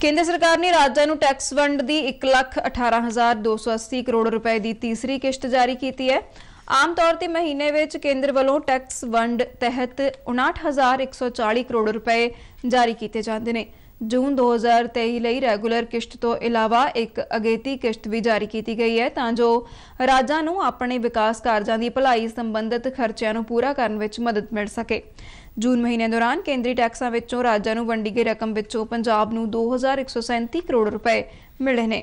ਕੇਂਦਰ ਸਰਕਾਰ ਨੇ ਰਾਜਾਂ ਨੂੰ ਟੈਕਸ ਵੰਡ ਦੀ 118280 ਕਰੋੜ ਰੁਪਏ ਦੀ ਤੀਸਰੀ ਕਿਸ਼ਤ ਜਾਰੀ ਕੀਤੀ ਹੈ ਆਮ ਤੌਰ ਤੇ ਮਹੀਨੇ ਵਿੱਚ ਕੇਂਦਰ ਵੱਲੋਂ ਟੈਕਸ ਵੰਡ ਤਹਿਤ 59140 ਕਰੋੜ ਰੁਪਏ ਜਾਰੀ ਕੀਤੇ ਜਾਂਦੇ ਨੇ ਜੂਨ 2023 ਲਈ ਰੈਗੂਲਰ ਕਿਸ਼ਤ ਤੋਂ ਇਲਾਵਾ ਇੱਕ ਅਗੇਤੀ ਕਿਸ਼ਤ ਵੀ ਜਾਰੀ ਕੀਤੀ ਗਈ ਹੈ ਤਾਂ ਜੋ ਰਾਜਾਂ ਨੂੰ ਆਪਣੇ ਵਿਕਾਸ ਕਾਰਜਾਂ ਦੀ ਭਲਾਈ ਸੰਬੰਧਿਤ ਖਰਚਿਆਂ ਨੂੰ ਪੂਰਾ ਕਰਨ ਵਿੱਚ ਮਦਦ ਮਿਲ ਸਕੇ ਜੂਨ ਮਹੀਨੇ ਦੌਰਾਨ ਕੇਂਦਰੀ ਟੈਕਸਾਂ ਵਿੱਚੋਂ ਰਾਜਾਂ ਨੂੰ ਵੰਡੀ ਗਈ ਰਕਮ ਵਿੱਚੋਂ ਪੰਜਾਬ ਨੂੰ 2137 ਕਰੋੜ ਰੁਪਏ ਮਿਲੇ ਨੇ